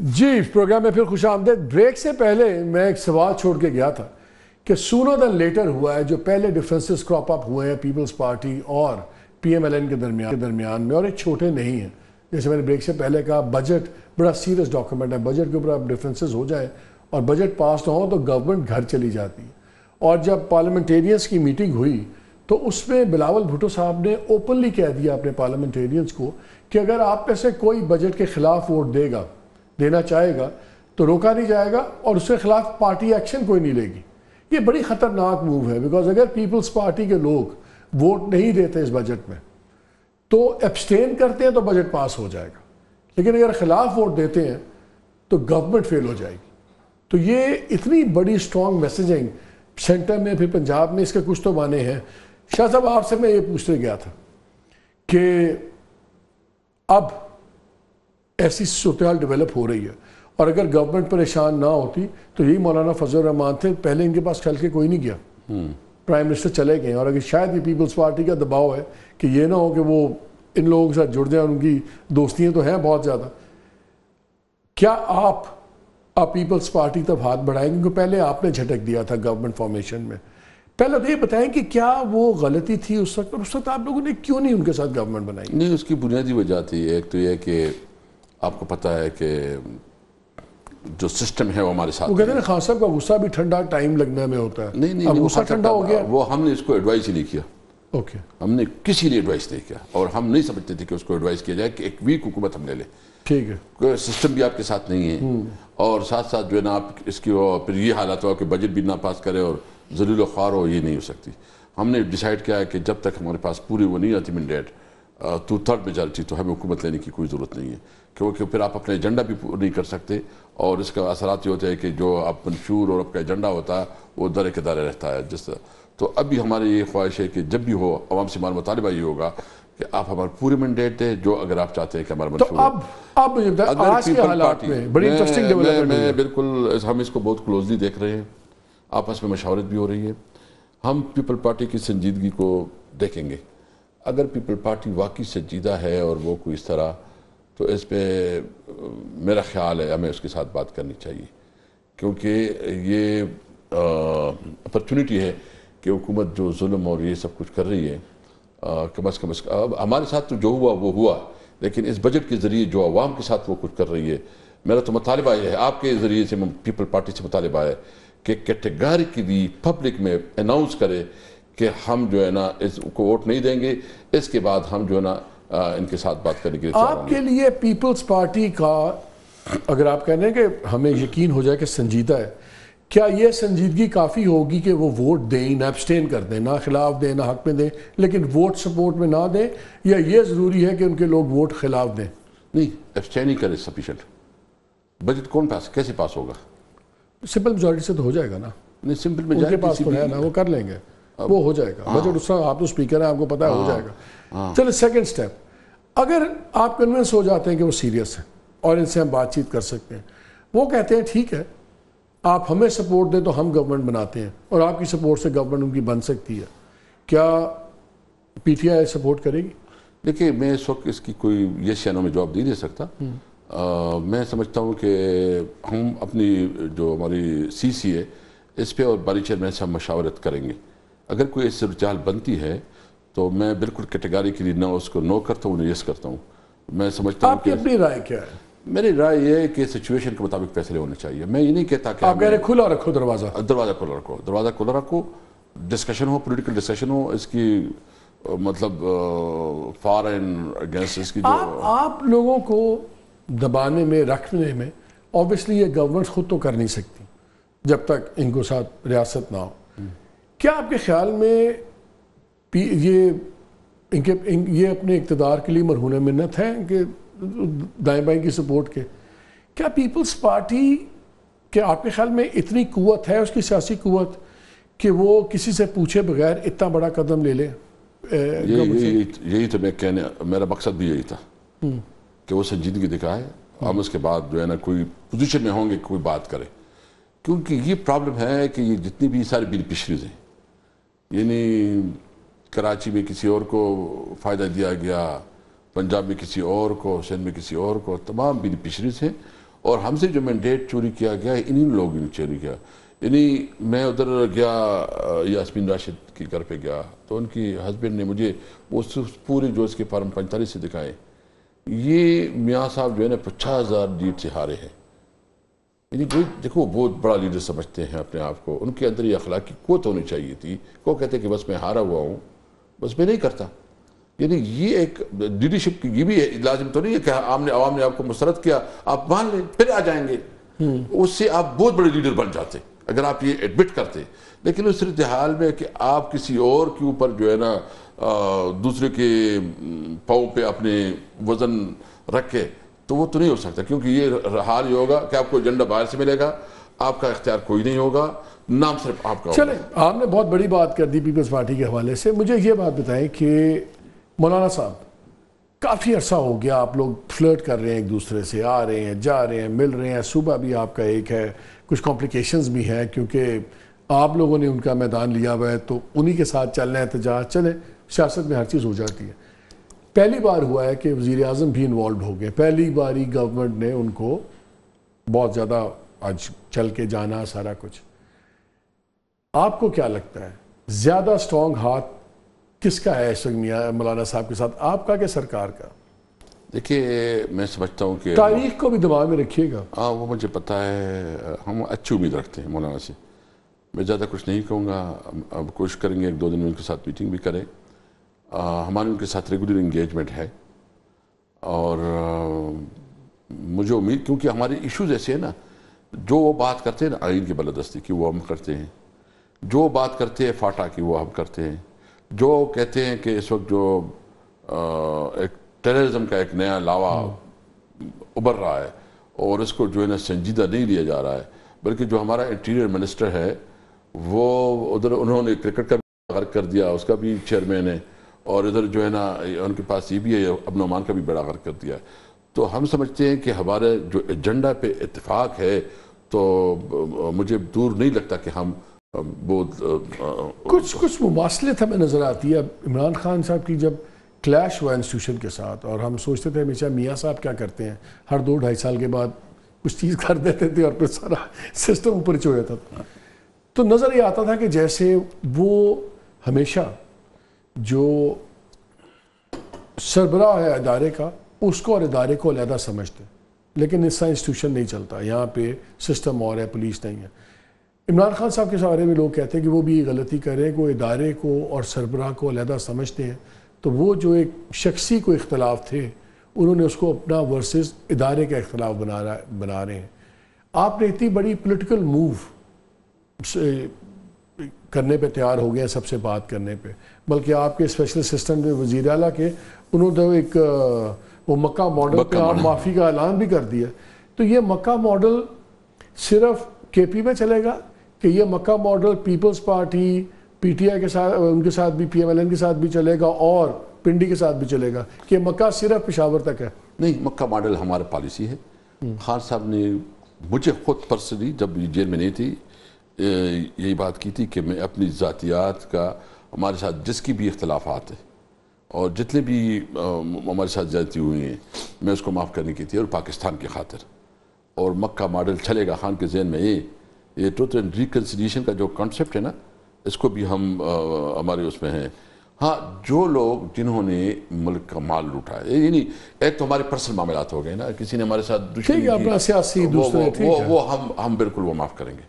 जी programme में फिर खुश आमदेद ब्रेक से पहले मैं एक सवाल छोड़ के गया था कि सूनो दैन लेटर हुआ है जो पहले डिफरेंसेस क्रॉप अप हुए हैं पीपल्स पार्टी और पी एम एल एन के दरमियान के दरमियान में और ये छोटे नहीं हैं जैसे मैंने ब्रेक से पहले कहा बजट बड़ा सीरियस डॉक्यूमेंट है बजट के ऊपर अब डिफरेंसेस हो जाए और बजट पास ना हो तो गवर्नमेंट घर चली जाती है और जब पार्लियामेंटेरियंस की मीटिंग हुई तो उसमें बिलावल भुटो साहब ने ओपनली कह दिया अपने पार्लियामेंटेरियंस को कि अगर आप में से कोई बजट के ख़िलाफ़ वोट देगा देना चाहेगा तो रोका नहीं जाएगा और उसके खिलाफ पार्टी एक्शन कोई नहीं लेगी ये बड़ी ख़तरनाक मूव है बिकॉज अगर पीपल्स पार्टी के लोग वोट नहीं देते इस बजट में तो एब्सटेन करते हैं तो बजट पास हो जाएगा लेकिन अगर ख़िलाफ़ वोट देते हैं तो गवर्नमेंट फेल हो जाएगी तो ये इतनी बड़ी स्ट्रॉन्ग मैसेजिंग सेंटर में फिर पंजाब में इसके कुछ तो माने हैं शाह साहब आपसे मैं ये पूछने गया था कि अब ऐसी सूरत डेवलप हो रही है और अगर गवर्नमेंट परेशान ना होती तो यही मौलाना फजल रहमान थे पहले इनके पास चल के कोई नहीं गया प्राइम हम्म। मिनिस्टर चले गए और अगर शायद ये पीपल्स पार्टी का दबाव है कि ये ना हो कि वो इन लोगों के साथ जुड़ जाए उनकी दोस्तियाँ तो हैं बहुत ज़्यादा क्या आप आप पीपल्स पार्टी तब हाथ बढ़ाएंगे क्योंकि पहले आपने झटक दिया था गवर्नमेंट फॉर्मेशन में पहले तो ये बताएं कि क्या वो गलती थी उस वक्त और उस वक्त आप लोगों ने क्यों नहीं उनके साथ गवर्नमेंट बनाई नहीं उसकी बुनियादी वजह थी एक तो यह कि आपको पता है कि जो सिस्टम है वो हमारे साथ वो कहते हैं खान साहब का गुस्सा भी ठंडा टाइम लगने में होता है नहीं नहीं गुस्सा ठंडा हो गया वो हमने इसको एडवाइस ही नहीं किया ओके हमने किसी ने एडवाइस नहीं किया और हम नहीं समझते थे कि उसको एडवाइस किया जाए कि एक वीक हुकूमत हम ले लें ठीक है सिस्टम भी आपके साथ नहीं है हम्म। और साथ साथ जो है ना आप इसकी फिर ये हालात हुआ कि बजट भी ना पास करे और जलील ख्वार हो ये नहीं हो सकती हमने डिसाइड किया है कि जब तक हमारे पास पूरी वो नहीं आती मैंडेट टू थर्ड मेजॉरिटी तो हमें हुकूमत लेने की कोई ज़रूरत नहीं है क्योंकि फिर आप अपना एजेंडा भी नहीं कर सकते और इसका असर ये होता है कि जो आप मंशूर और आपका एजेंडा होता है वो दर के दारे रहता है जिस तो अभी हमारी ये ख्वाहिश है कि जब भी हो आवाम से हमारा मुतालबा ये होगा कि आप हमारे पूरे मैंडेट दें जो अगर आप चाहते हैं कि हमारा तो अब अब बड़ी इंटरेस्टिंग मैं बिल्कुल हम इसको बहुत क्लोजली देख रहे हैं आपस में मशावरत भी हो रही है हम पीपल पार्टी की संजीदगी को देखेंगे अगर पीपल पार्टी वाकई सजीदा है और वो कोई इस तरह तो इस पर मेरा ख्याल है हमें उसके साथ बात करनी चाहिए क्योंकि ये अपॉर्चुनिटी है कि हुकूमत जो जुल्म और ये सब कुछ कर रही है कम अज़ कम अब हमारे साथ तो जो हुआ वो हुआ लेकिन इस बजट के ज़रिए जो आवाम के साथ वो कुछ कर रही है मेरा तो मुतालबा यह है आपके ज़रिए से पीपल पार्टी से मुतालबा है कि भी पब्लिक में अनाउंस करे कि हम जो है ना इसको वोट नहीं देंगे इसके बाद हम जो है ना इनके साथ बात करने के लिए आपके लिए पीपल्स पार्टी का अगर आप कह रहे हैं कि हमें यकीन हो जाए कि संजीदा है क्या यह संजीदगी काफ़ी होगी कि वो वोट दें ना एबस्टेन कर दें ना खिलाफ दें ना हक में दें लेकिन वोट सपोर्ट में ना दें या ये ज़रूरी है कि उनके लोग वोट खिलाफ दें नहीं एबस्टेन ही करें सफिशेंट बजट कौन पास कैसे पास होगा सिंपल मेजोरिटी से तो हो जाएगा ना नहीं सिंपल मेजोरिटी पास हो तो है ना वो कर लेंगे वो हो जाएगा बजट हाँ। उसका आप तो स्पीकर है आपको पता है हो हाँ, जाएगा चलो सेकेंड स्टेप अगर आप कन्विंस हो जाते हैं कि वो सीरियस है और इनसे हम बातचीत कर सकते हैं वो कहते हैं ठीक है आप हमें सपोर्ट दें तो हम गवर्नमेंट बनाते हैं और आपकी सपोर्ट से गवर्नमेंट उनकी बन सकती है क्या पीटीआई सपोर्ट करेगी देखिए मैं इस वक्त इसकी कोई ये शैनों में जवाब नहीं दे सकता आ, हम्म। मैं समझता हूँ कि हम अपनी जो हमारी सी सी है इस पर और बारी चेयरमैन से हम मशावरत करेंगे अगर कोई ऐसी रुचाल बनती है तो मैं बिल्कुल के लिए ना उसको नो करता हूँ यस करता हूँ मैं समझता हूँ आपकी अपनी राय क्या है मेरी राय यह है कि सिचुएशन के मुताबिक फैसले होने चाहिए मैं ये नहीं कहता कि आप कह रहे खुला रखो दरवाज़ा दरवाज़ा खुला रखो दरवाज़ा खुला रखो डिस्कशन हो पॉलिटिकल डिस्कशन हो इसकी मतलब फार एंड अगेंस्ट इसकी जो आप, आप लोगों को दबाने में रखने में ऑब्वियसली ये गवर्नमेंट खुद तो कर नहीं सकती जब तक इनको साथ रियासत ना हो क्या आपके ख्याल में ये इनके इन, ये अपने इकतदार के लिए मरहून मिन्नत है कि दाएँ बाएँ की सपोर्ट के क्या पीपल्स पार्टी के आपके ख्याल में इतनी कुत है उसकी सियासी कुत कि वो किसी से पूछे बगैर इतना बड़ा कदम ले ले यही तो मैं कहने मेरा मकसद भी यही था हम्म। कि वो संजीदगी दिखाए हम्म। हम उसके बाद जो है ना कोई पोजीशन में होंगे कोई बात करें क्योंकि ये प्रॉब्लम है कि ये जितनी भी सारी बिल हैं यानी कराची में किसी और को फ़ायदा दिया गया पंजाब में किसी और को सिंध में किसी और को तमाम बेनिफिशरीज हैं और हमसे जो मैंडेट चोरी किया गया है इन्हीं लोगों ने चोरी किया यानी मैं उधर गया यासमिन राशिद के घर पे गया तो उनकी हस्बैंड ने मुझे वो पूरे जो इसके फार्म पैंतालीस से दिखाए ये मियाँ साहब जो है ना पचास हज़ार डीट से हारे हैं यानी कोई देखो बहुत बड़ा लीडर समझते हैं अपने आप को उनके अंदर ये अखलाक की कोत होनी चाहिए थी को कहते कि बस मैं हारा हुआ हूँ बस मैं नहीं करता यानी ये एक लीडरशिप की ये भी है लाजिम तो नहीं है कि आमने आवाम ने आपको मुसरत किया आप मान लें फिर आ जाएंगे हम्म। उससे आप बहुत बड़े लीडर बन जाते अगर आप ये एडमिट करते लेकिन उस सूरत हाल में कि आप किसी और के ऊपर जो है ना दूसरे के पाओ पे अपने वज़न रखे तो वो तो नहीं हो सकता क्योंकि ये हाल ही होगा कि आपको एजेंडा बाहर से मिलेगा आपका इख्तियार कोई नहीं होगा नाम सिर्फ आपका चले आपने बहुत बड़ी बात कर दी पीपल्स पार्टी के हवाले से मुझे ये बात बताएं कि मौलाना साहब काफ़ी अरसा हो गया आप लोग फ्लर्ट कर रहे हैं एक दूसरे से आ रहे हैं जा रहे हैं मिल रहे हैं सुबह भी आपका एक है कुछ कॉम्प्लिकेशंस भी हैं क्योंकि आप लोगों ने उनका मैदान लिया हुआ है तो उन्हीं के साथ चलना है एहतजाज तो चले सियासत में हर चीज़ हो जाती है पहली बार हुआ है कि वज़ी अजम भी इन्वॉल्व हो गए पहली बार ही गवर्नमेंट ने उनको बहुत ज़्यादा आज चल के जाना सारा कुछ आपको क्या लगता है ज़्यादा स्ट्रॉन्ग हाथ किसका है इस मौलाना साहब के साथ आपका क्या सरकार का देखिए मैं समझता हूँ कि तारीख को भी दबाव में रखिएगा हाँ वो मुझे पता है हम अच्छी उम्मीद रखते हैं मौलाना से मैं ज़्यादा कुछ नहीं कहूँगा अब कोशिश करेंगे एक दो दिन में उनके साथ मीटिंग भी करें हमारी उनके साथ रेगुलर इंगेजमेंट है और आ, मुझे उम्मीद क्योंकि हमारे इश्यूज ऐसे हैं ना जो वो बात करते हैं ना आइन की बलदस्ती की वो हम करते हैं जो बात करते हैं फाटा की वो हम करते हैं जो कहते हैं कि इस वक्त जो आ, एक टेररिज्म का एक नया लावा उभर रहा है और इसको जो है ना संजीदा नहीं लिया जा रहा है बल्कि जो हमारा इंटीरियर मिनिस्टर है वो उधर उन्होंने क्रिकेट का भी कर दिया उसका भी चेयरमैन है और इधर जो है ना उनके पास ये भी है अब नमान का भी बड़ा गर्क कर दिया है तो हम समझते हैं कि हमारे जो एजेंडा पे इतफाक है तो मुझे दूर नहीं लगता कि हम बहुत कुछ कुछ मुमासलत हमें नज़र आती है इमरान खान साहब की जब क्लैश हुआ इंस्टीट्यूशन के साथ और हम सोचते थे हमेशा मियाँ साहब क्या करते हैं हर दो ढाई साल के बाद कुछ चीज़ कर देते थे और फिर सारा सिस्टम ऊपर चो जाता था तो नज़र ये आता था कि जैसे वो हमेशा जो सरबरा है अदारे का उसको और इदारे को अलहदा समझते हैं लेकिन इस इंस्टीट्यूशन नहीं चलता यहाँ पे सिस्टम और है पुलिस नहीं है इमरान खान साहब के बारे में लोग कहते हैं कि वो भी ये गलती करें वो इदारे को और सरबराह को अलहदा समझते हैं तो वो जो एक शख्सी को इख्तलाफ थे उन्होंने उसको अपना वर्सेस इदारे का इख्तलाफ बना रहा बना रहे हैं आपने इतनी बड़ी पोलिटिकल मूव करने पे तैयार हो गया सबसे बात करने पे बल्कि आपके स्पेशल असिस्टेंट वजीर अला के उन्होंने तो एक वो मक्का मॉडल पे आप माफ़ी का ऐलान भी कर दिया तो ये मक्का मॉडल सिर्फ के पी में चलेगा कि ये मक्का model peoples party P T I के साथ उनके साथ भी पी एम एल एन के साथ भी चलेगा और पिंडी के साथ भी चलेगा कि मक्का सिर्फ पिशावर तक है नहीं मक्का मॉडल हमारा पॉलिसी है खान साहब ने मुझे खुद पर्सनली जब जेल में नहीं थी यही बात की थी कि मैं अपनी जतियात का हमारे साथ जिसकी भी इख्तलाफात है और जितने भी हमारे साथ जाती हुई हैं मैं उसको माफ़ करने की थी और पाकिस्तान की खातिर और मक्का मॉडल चलेगा खान के जहन में ये ये ट्रुथ एंड रिकन्सिलेशन का जो कॉन्सेप्ट है ना इसको भी हम हमारे उसमें हैं हाँ जो लोग जिन्होंने मुल्क का माल लूटा है नहीं एक तो हमारे पर्सनल मामला हो गए ना किसी ने हमारे साथ दुश्मनी वो, वो, वो, वो हम हम बिल्कुल वो माफ़ करेंगे